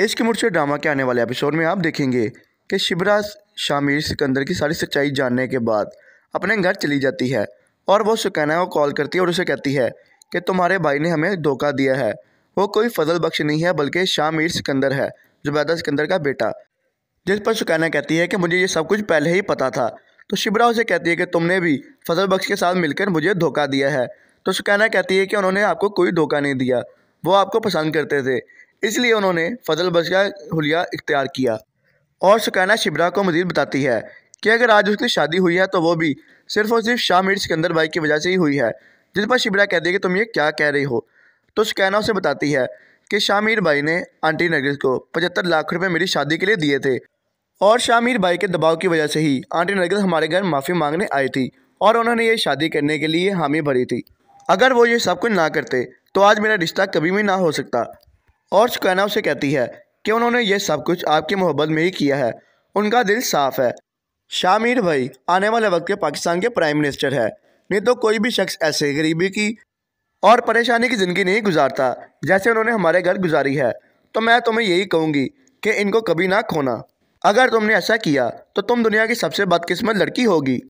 इश्क से ड्रामा के आने वाले एपिसोड में आप देखेंगे कि शिबरा शामिर सिकंदर की सारी सच्चाई जानने के बाद अपने घर चली जाती है और वो सुकैना को कॉल करती है और उसे कहती है कि तुम्हारे भाई ने हमें धोखा दिया है वो कोई फजल बख्श नहीं है बल्कि शामिर सिकंदर है जुबैदा सिकंदर का बेटा जिस पर सुकैना कहती है कि मुझे ये सब कुछ पहले ही पता था तो शिबरा उसे कहती है कि तुमने भी फजल बख्श के साथ मिलकर मुझे धोखा दिया है तो सुकैना कहती है कि उन्होंने आपको कोई धोखा नहीं दिया वो आपको पसंद करते थे इसलिए उन्होंने फजल बजा का इख्तियार किया और शुकाना शिबरा को मजीद बताती है कि अगर आज उसकी शादी हुई है तो वो भी सिर्फ और सिर्फ शाह मीर सिकंदर भाई की वजह से ही हुई है जिस पर शिबरा कहती है कि तुम ये क्या कह रही हो तो शुकाना उसे बताती है कि शाह मीर भाई ने आंटी नगर को पचहत्तर लाख रुपये मेरी शादी के लिए दिए थे और शाह मीर भाई के दबाव की वजह से ही आंटी नगर हमारे घर माफ़ी मांगने आई थी और उन्होंने ये शादी करने के लिए हामी भरी थी अगर वो ये सब कुछ ना करते तो आज मेरा रिश्ता कभी भी ना हो सकता और शुकाना उसे कहती है कि उन्होंने ये सब कुछ आपकी मोहब्बत में ही किया है उनका दिल साफ़ है शाह भाई आने वाले वक्त के पाकिस्तान के प्राइम मिनिस्टर है नहीं तो कोई भी शख्स ऐसे गरीबी की और परेशानी की ज़िंदगी नहीं गुजारता जैसे उन्होंने हमारे घर गुजारी है तो मैं तुम्हें यही कहूँगी कि इनको कभी ना खोना अगर तुमने ऐसा किया तो तुम दुनिया की सबसे बदकिस्मत लड़की होगी